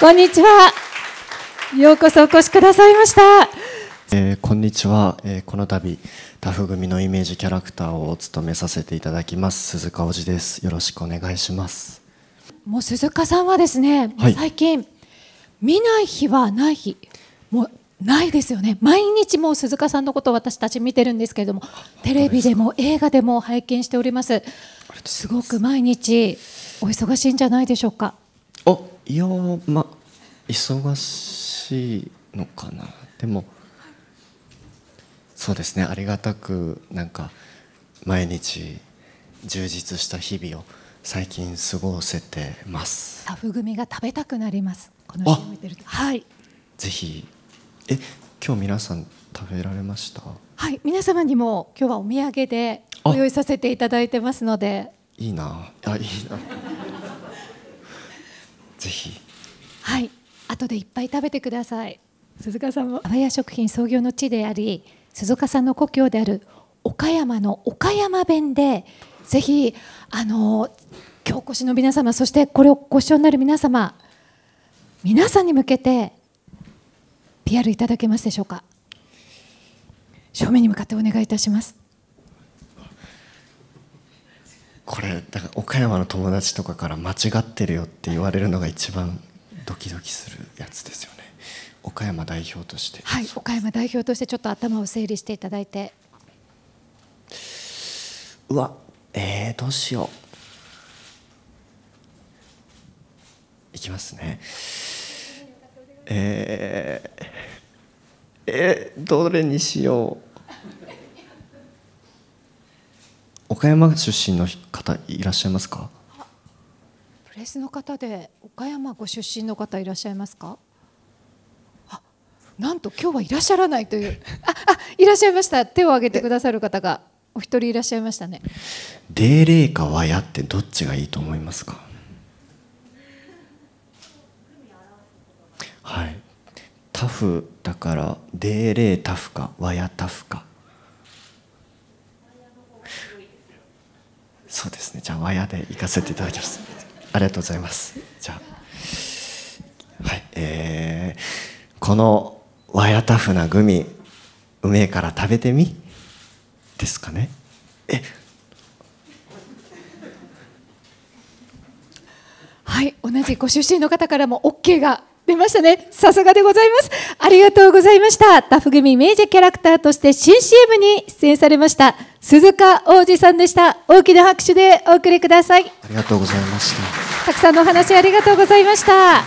こんにちは。ようこそお越しくださいました。えー、こんにちは、えー、この度タフ組のイメージキャラクターを務めさせていただきます鈴鹿おじですよろしくお願いしますもう鈴鹿さんはですね、はい、最近見ない日はない日もうないですよね毎日もう鈴鹿さんのことを私たち見てるんですけれどもテレビでも映画でも拝見しておりますすごく毎日お忙しいんじゃないでしょうかいやまあ忙しいのかなでもそうですねありがたくなんか毎日充実した日々を最近過ごせてますタフ組が食べたくなりますこの見てるとはいぜひえ今日皆さん食べられましたはい皆様にも今日はお土産でご用意させていただいてますのでいいなあいいなぜひはい後でいっぱい食べてください鈴鹿さんも阿波屋食品創業の地であり鈴鹿さんの故郷である岡山の岡山弁でぜひあの今日お越しの皆様そしてこれをご視聴になる皆様皆さんに向けて PR いただけますでしょうか正面に向かってお願いいたしますこれだから岡山の友達とかから間違ってるよって言われるのが一番ドキドキするやつですよね岡山代表としてはい岡山代表としてちょっと頭を整理していただいてうわえー、どうしよういきますねえー、えー、どれにしよう岡山出身の方いらっしゃいますかプレスの方で岡山ご出身の方いらっしゃいますかあなんと今日はいらっしゃらないというああいらっしゃいました手を挙げてくださる方がお一人いらっしゃいましたねデーレーかワヤってどっちがいいと思いますかはいタフだからデーレータフかワヤタフかそうですねじゃあワヤで行かせていただきますありがとうございますじゃあはいえー、このワヤタフなグミうめえから食べてみですかねえはい同じご出身の方からも OK が出ましたね。さすがでございます。ありがとうございました。タフ組明治キャラクターとして新 CM に出演されました、鈴鹿王子さんでした。大きな拍手でお送りください。ありがとうございました。たくさんのお話ありがとうございました。